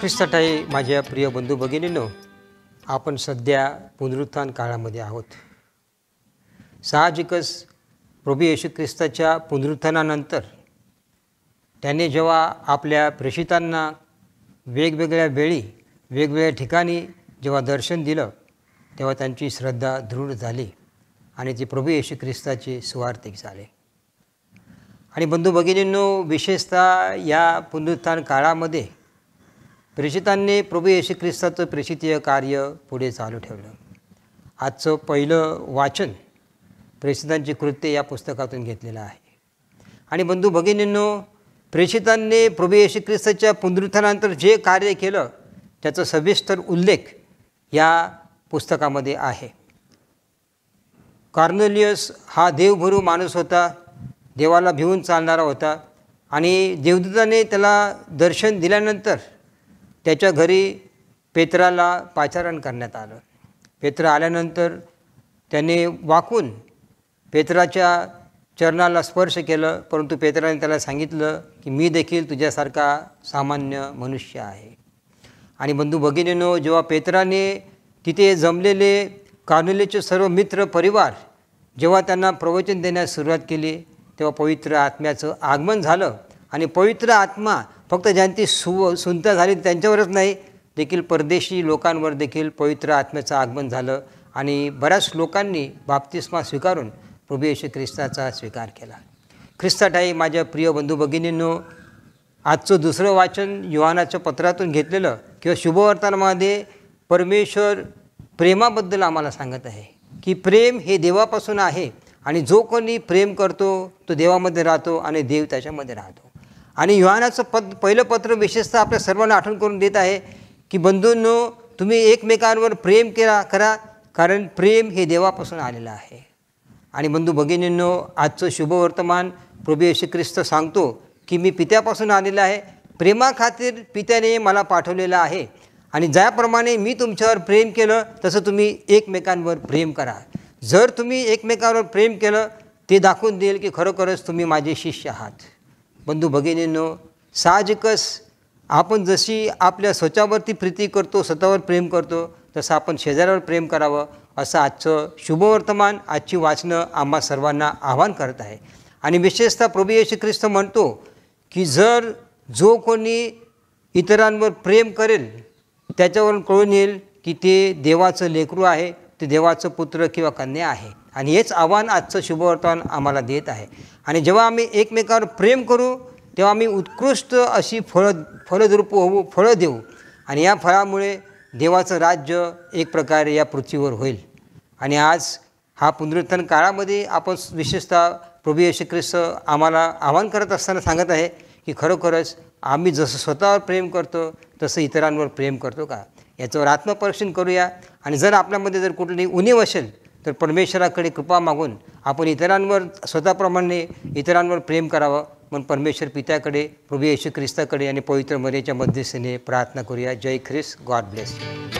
ख्रिस्ताटाई माझ्या प्रिय बंधू भगिनीनो आपण सध्या पुनरुत्थान काळामध्ये आहोत साहजिकच प्रभू येशू ख्रिस्ताच्या पुनरुत्थानानंतर त्याने जेव्हा आपल्या प्रेषितांना वेगवेगळ्या वेळी वेगवेगळ्या ठिकाणी जेव्हा दर्शन दिलं तेव्हा त्यांची श्रद्धा दृढ झाली आणि ते प्रभू येशू ख्रिस्ताचे सुवार्थिक झाले आणि बंधू भगिनींनो विशेषतः या पुनरुत्थान काळामध्ये प्रेषितांनी प्रभू येशू ख्रिस्ताचं प्रेषितीय कार्य पुढे चालू ठेवलं आजचं पहिलं वाचन प्रेषितांची कृत्य या पुस्तकातून घेतलेलं आहे आणि बंधू भगिनींनो प्रेषितांनी प्रभू येशू ख्रिस्ताच्या पुनरुत्थानानंतर जे कार्य केलं त्याचा सविस्तर उल्लेख या पुस्तकामध्ये आहे कार्नोलियस हा देवभरू माणूस होता देवाला भिवून चालणारा होता आणि देवदूताने त्याला दर्शन दिल्यानंतर त्याच्या घरी पेत्राला पाचारण करण्यात आलं पेत्र आल्यानंतर त्याने वाकून पेत्राच्या चरणाला स्पर्श केलं परंतु पेत्राने त्याला सांगितलं की मी देखील तुझ्यासारखा सामान्य मनुष्य आहे आणि बंधू भगिनीनो जेव्हा पेत्राने तिथे जमलेले कानुलेचे सर्व मित्र परिवार जेव्हा त्यांना प्रवचन देण्यास सुरुवात केली तेव्हा पवित्र आत्म्याचं आगमन झालं आणि पवित्र आत्मा फक्त ज्यांची सु सुनता झाली त्यांच्यावरच नाही देखील परदेशी लोकांवर देखील पवित्र आत्म्याचं आगमन झालं आणि बऱ्याच लोकांनी बाप्तिस्मा स्वीकारून प्रभू ख्रिस्ताचा स्वीकार केला ख्रिस्ताटाई माझ्या प्रिय बंधू भगिनींनो आजचं दुसरं वाचन युवानाच्या पत्रातून घेतलेलं किंवा शुभवर्तनामध्ये परमेश्वर प्रेमाबद्दल आम्हाला सांगत आहे की प्रेम हे देवापासून आहे आणि जो कोणी प्रेम करतो तो देवामध्ये राहतो आणि देव त्याच्यामध्ये राहतो आणि युहानाचं पद पहिलं पत्र विशेषतः आपल्या सर्वांना आठवण करून देत आहे की बंधूंनो तुम्ही एकमेकांवर प्रेम करा करा कारण प्रेम हे देवापासून आलेलं आहे आणि बंधू भगिनींनो आजचं शुभवर्तमान प्रभू येशू ख्रिस्त सांगतो की मी पित्यापासून आलेलं आहे प्रेमाखातीर पित्याने मला पाठवलेलं आहे आणि ज्याप्रमाणे मी तुमच्यावर प्रेम केलं तसं तुम्ही एकमेकांवर प्रेम करा जर तुम्ही एकमेकांवर प्रेम केलं ते दाखवून देईल की खरोखरच तुम्ही माझे शिष्य आहात बंधू भगिनींनो साहजिकच आपण जशी आपल्या स्वतःवरती प्रीती करतो स्वतःवर प्रेम करतो तसं आपण शेजाऱ्यावर प्रेम करावं असं आजचं शुभवर्तमान आजची वाचणं आम्हा सर्वांना आव्हान करत आहे आणि विशेषतः प्रभू येशू ख्रिस्त म्हणतो की जर जो कोणी इतरांवर प्रेम करेल त्याच्यावरून कळून येईल की ते देवाचं लेकरू आहे ते देवाचं पुत्र किंवा कन्या आहे आणि हेच आव्हान आजचं शुभवर्तमान आम्हाला देत आहे आणि जेव्हा आम्ही एकमेकावर प्रेम करू तेव्हा आम्ही उत्कृष्ट अशी फळ फलद्रूप होऊ फळं देऊ आणि या फळामुळे देवाचं राज्य एक प्रकारे या पृथ्वीवर होईल आणि आज हा पुनरुत्थान काळामध्ये आपण विशेषतः प्रभू येशू ख्रिस्त आम्हाला आव्हान करत असताना सांगत आहे की खरोखरच आम्ही जसं स्वतःवर प्रेम करतो तसं इतरांवर प्रेम करतो का याच्यावर आत्मपरीक्षण करूया आणि जर आपल्यामध्ये जर कुठली उणीव असेल तर परमेश्वराकडे कृपा मागून आपण इतरांवर स्वतःप्रमाणे इतरांवर प्रेम करावं म्हणून परमेश्वर पित्याकडे प्रभू येशू ख्रिस्ताकडे आणि पवित्र मरेच्या मध्यस्थीने प्रार्थना करूया जय ख्रिस्त गॉड ब्लेस